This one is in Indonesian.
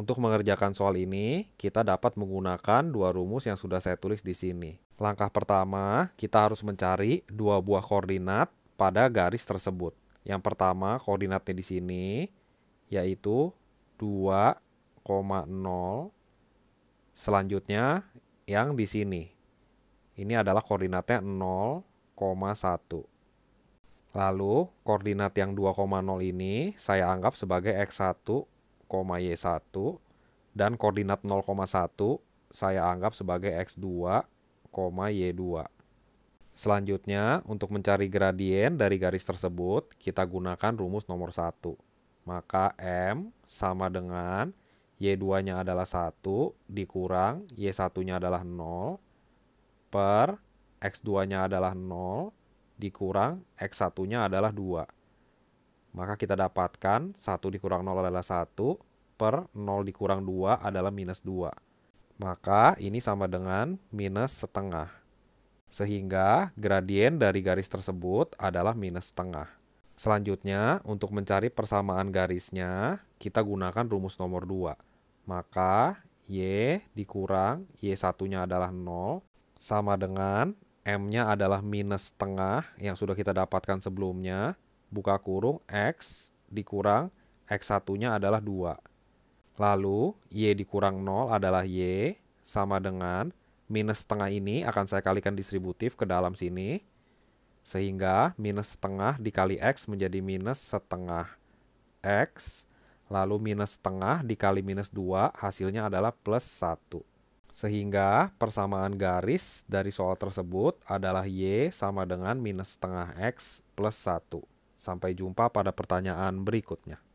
Untuk mengerjakan soal ini, kita dapat menggunakan dua rumus yang sudah saya tulis di sini. Langkah pertama, kita harus mencari dua buah koordinat pada garis tersebut. Yang pertama, koordinatnya di sini, yaitu 2,0. Selanjutnya, yang di sini. Ini adalah koordinatnya 0,1. Lalu, koordinat yang 2,0 ini saya anggap sebagai X1 Y1 dan koordinat 0,1 saya anggap sebagai X2, Y2. Selanjutnya, untuk mencari gradien dari garis tersebut, kita gunakan rumus nomor 1. Maka M sama dengan Y2-nya adalah 1 dikurang Y1-nya adalah 0 per X2-nya adalah 0 dikurang X1-nya adalah 2. Maka kita dapatkan 1 dikurang 0 adalah 1, per 0 dikurang 2 adalah minus 2. Maka ini sama dengan minus setengah. Sehingga gradien dari garis tersebut adalah minus setengah. Selanjutnya, untuk mencari persamaan garisnya, kita gunakan rumus nomor 2. Maka Y dikurang y satunya adalah 0 sama dengan M-nya adalah minus setengah yang sudah kita dapatkan sebelumnya. Buka kurung X dikurang x satunya adalah 2. Lalu, Y dikurang 0 adalah Y sama dengan minus setengah ini akan saya kalikan distributif ke dalam sini. Sehingga minus setengah dikali X menjadi minus setengah X. Lalu minus setengah dikali minus 2 hasilnya adalah plus 1. Sehingga persamaan garis dari soal tersebut adalah Y sama dengan minus setengah X plus 1. Sampai jumpa pada pertanyaan berikutnya.